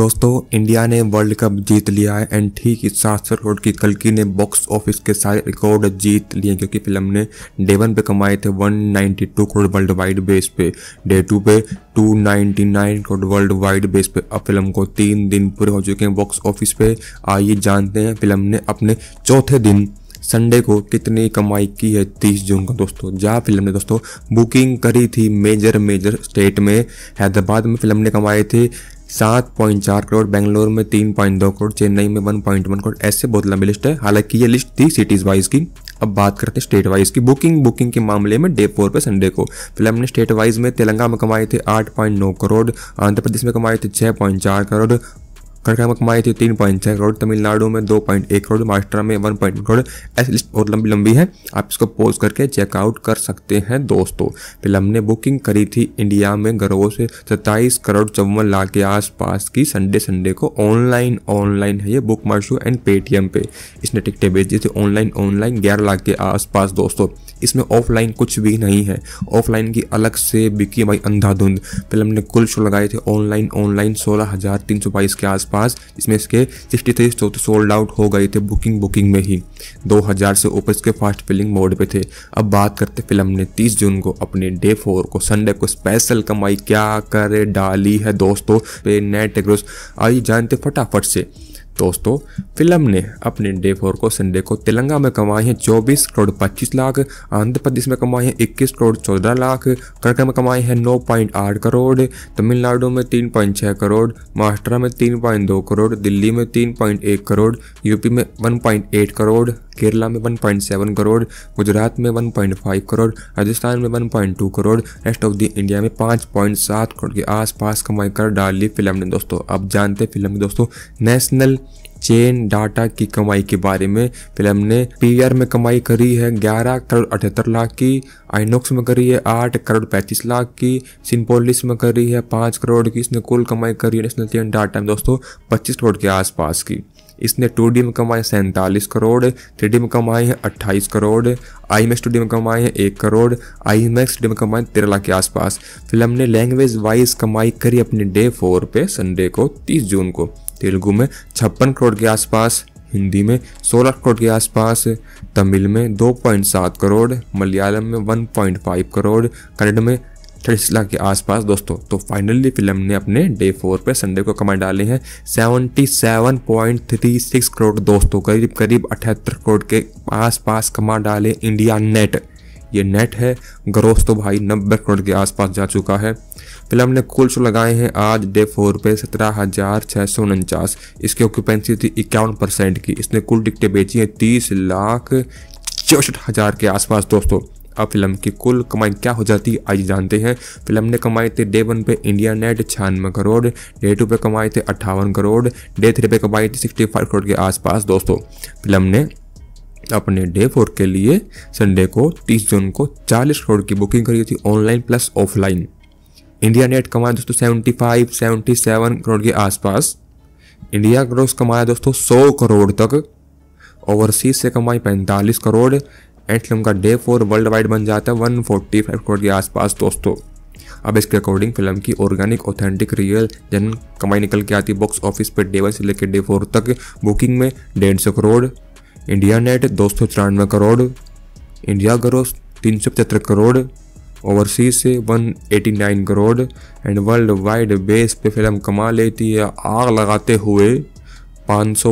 दोस्तों इंडिया ने world cup जीत लिया है एंड ठीक सात सौ करोड़ की कलकी ने बॉक्स ऑफिस के सारे रिकॉर्ड जीत लिए क्योंकि फिल्म ने डे वन पे कमाए थे 192 करोड़ वर्ल्ड वाइड बेस पे डे टू पे 299 करोड़ वर्ल्ड वाइड बेस पे अब फिल्म को तीन दिन पूरे हो चुके हैं बॉक्स ऑफिस पे आइए जानते हैं फिल्म ने अपने चौथे दिन संडे को कितनी कमाई की है तीस जून को दोस्तों जहाँ फिल्म ने दोस्तों बुकिंग करी थी मेजर मेजर स्टेट में हैदराबाद में फिल्म ने कमाए थे सात पॉइंट चार करोड़ बेंगलोर में तीन पॉइंट दो करोड़ चेन्नई में वन पॉइंट वन करोड़ ऐसे बहुत लंबी लिस्ट है हालांकि ये लिस्ट थी सिटीज वाइज की अब बात करते हैं स्टेट वाइज की बुकिंग बुकिंग के मामले में डे फोर पे संडे को पहले हमने स्टेट वाइज में तेलंगाना में कमाए थे आठ पॉइंट नौ करोड़ आंध्र प्रदेश में कमाए थे पॉइंट चार करोड़ कर्नाटक में थी तीन पॉइंट छः करोड़ तमिलनाडु में दो पॉइंट एक करोड़ महाराष्ट्र में वन पॉइंट करोड़ ऐसी लिस्ट और लंबी लंबी है आप इसको पोज करके चेकआउट कर सकते हैं दोस्तों फिल्म ने बुकिंग करी थी इंडिया में घरों से सत्ताईस करोड़ चौवन लाख के आसपास की संडे संडे को ऑनलाइन ऑनलाइन है ये बुक मार्शो एंड पेटीएम पे इसने टिकटें बेची थी ऑनलाइन ऑनलाइन ग्यारह लाख के आसपास दोस्तों इसमें ऑफलाइन कुछ भी नहीं है ऑफलाइन की अलग से बिकी भाई अंधाधुंध फिल्म ने कुल शो लगाए थे ऑनलाइन ऑनलाइन सोलह हज़ार तीन सौ बाईस के आसपास आसपास जिसमें इसके सिक्सटी थ्री सोल्ड आउट हो गए थे बुकिंग बुकिंग में ही 2000 से ऊपर इसके फास्ट फिलिंग मोड पे थे अब बात करते फिल्म ने 30 जून को अपने डे फोर को संडे को स्पेशल कमाई क्या कर डाली है दोस्तों पे नेट आई जानते फटाफट से दोस्तों फिल्म ने अपने डे फोर को संडे को तेलंगा में कमाए हैं 24 करोड़ 25 लाख आंध्र प्रदेश में कमाए हैं 21 करोड़ 14 लाख कर्नाटक में कमाए हैं 9.8 करोड़ तमिलनाडु में 3.6 करोड़ महाराष्ट्र में 3.2 करोड़ दिल्ली में 3.1 करोड़ यूपी में 1.8 करोड़ केरला में 1.7 करोड़ गुजरात में 1.5 करोड़ राजस्थान में 1.2 crore rest of the India में 5.7 करोड़ के आसपास कमाई कर डाली फिल्म ने दोस्तों अब जानते फिल्म दोस्तों नेशनल चेन डाटा की कमाई के बारे में फिल्म ने पीवीआर में कमाई करी है 11 करोड़ अठहत्तर लाख की आइनोक्स में करी है 8 करोड़ 35 लाख की सिंपोलिस में करी है 5 करोड़ की इसने कुल कमाई करी है नेशनल चेन डाटा में दोस्तों 25 करोड़ के आसपास की इसने टू डी में कमाए सैंतालीस करोड़ थ्री डी में कमाए हैं अट्ठाईस crore IMAX two D में कमाए हैं एक crore IMAX two D में कमाए तेरह लाख के आसपास फिल्म ने लैंग्वेज वाइज कमाई करी अपने डे फोर पे संडे को तीस जून को तेलुगु में छप्पन करोड़ के आसपास हिंदी में 16 करोड़ के आसपास तमिल में 2.7 करोड़ मलयालम में 1.5 करोड़ कन्नड़ में चालीस लाख के आसपास दोस्तों तो फाइनली फिल्म ने अपने डे फोर पे संडे को कमाई डाली है 77.36 करोड़ दोस्तों करीब करीब अठहत्तर करोड़ के आसपास कमा डाले इंडिया नेट ये नेट है ग्रोस तो भाई नब्बे करोड़ के आसपास जा चुका है फिल्म ने कुल शो लगाए हैं आज डे फोर पे सत्रह हज़ार छः सौ उनचास इसकी ऑक्यूपेंसी थी इक्यावन परसेंट की इसने कुल टिकटें बेची हैं तीस लाख चौसठ हज़ार के आसपास दोस्तों अब फिल्म की कुल कमाई क्या हो जाती है आइए जानते हैं फिल्म ने कमाई थे डे वन पे इंडिया नेट छियानवे करोड़ डे टू पे कमाए थे अट्ठावन करोड़ डे थ्री पे कमाई थी सिक्सटी फाइव करोड़ के आसपास दोस्तों फिल्म ने अपने डे फोर के लिए संडे को 30 जून को 40 करोड़ की बुकिंग करी थी online plus offline India net कमाया दोस्तों 75 77 करोड़ के आसपास इंडिया ग्रोस कमाया दोस्तों 100 करोड़ तक ओवरसीज से कमाई 45 करोड़ एंड फिल्म का डे फोर वर्ल्ड वाइड बन जाता है 145 करोड़ के आसपास दोस्तों अब इसके अकॉर्डिंग फिल्म की ऑर्गेनिक ऑथेंटिक रियल जन कमाई निकल के आती है बॉक्स ऑफिस पर डे वन से लेकर डे फोर तक बुकिंग में डेढ़ सौ करोड़ इंडिया नेट दो करोड़ इंडिया ग्रोस तीन करोड़ ओवरसीज से 189 crore and world wide base पे फिल्म कमा लेती है आग लगाते हुए पाँच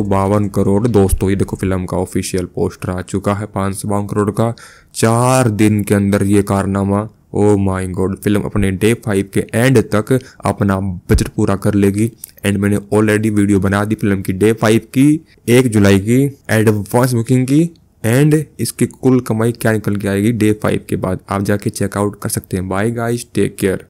करोड़ दोस्तों ये देखो फिल्म का ऑफिशियल पोस्टर आ चुका है पाँच करोड़ का चार दिन के अंदर ये कारनामा ओ माय गॉड फिल्म अपने डे फाइव के एंड तक अपना बजट पूरा कर लेगी एंड मैंने ऑलरेडी वीडियो बना दी फिल्म की डे फाइव की एक जुलाई की एडवांस बुकिंग की एंड इसकी कुल कमाई क्या निकल के आएगी डे फाइव के बाद आप जाके चेकआउट कर सकते हैं बाय गाइस टेक केयर